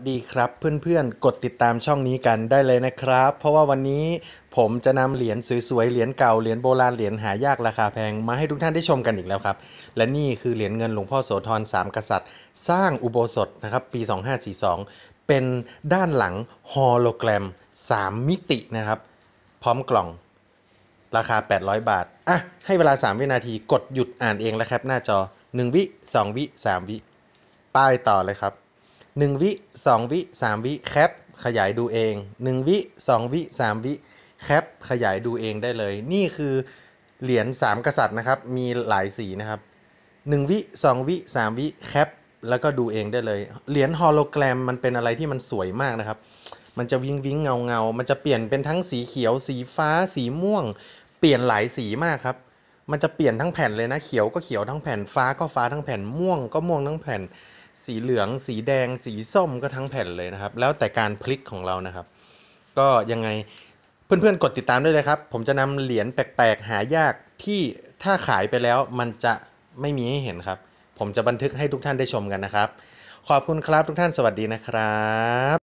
ดีครับเพื่อนๆ กดติดตามช่องนี้กันได้เลยนะครับ เพราะว่าวันนี้ผมจะนำเหรียญสวยๆ เหรียญเก่าเหรียญโบราณเหรียญหายากราคาแพง มาให้ทุกท่านได้ชมกันอีกแล้วครับ และนี่คือเหรียญเงินหลวงพ่อโสธรสามกษัตริย์ สร้างอุโบสถนะครับปี 2542 เป็นด้านหลังฮอลโลแกรม 3 มิตินะครับ พร้อมกล่องราคา 800 บาทอ่ะให้เวลา 3 วินาทีกดหยุดอ่านเองแล้วครับ หน้าจอ1วิ2 วิ 3 วิป้ายต่อเลยครับ1 วิ 2 วิ 3 วิแคปขยายดูเอง 1 วิ 2 วิ 3 วิแคป ขยายดูเองได้เลย นี่คือเหรียญ3กษัตริย์นะครับ มีหลายสีนะครับ 1 วิ 2 วิ 3 วิแคปแล้วก็ดูเองได้เลยเหรียญฮอลโลแกรมมันเป็นอะไรที่มันสวยมากนะครับ มันจะวิงวิงเงาเงา มันจะเปลี่ยนเป็นทั้งสีเขียวสีฟ้าสีม่วง เปลี่ยนหลายสีมากครับมันจะเปลี่ยนทั้งแผ่นเลยนะเขียวก็เขียวทั้งแผ่นฟ้าก็ฟ้าทั้งแผ่นม่วง ก็ม่วงทั้งแผ่นสีเหลือง สีแดง สีส้ม ก็ทั้งแผ่นเลยนะครับ แล้วแต่การพลิกของเรานะครับ ก็ยังไง เพื่อนๆกดติดตามได้เลยครับ ผมจะนำเหรียญแปลกๆ หายากที่ถ้าขายไปแล้วมันจะไม่มีให้เห็นครับ ผมจะบันทึกให้ทุกท่านได้ชมกันนะครับ ขอบคุณครับทุกท่าน สวัสดีนะครับ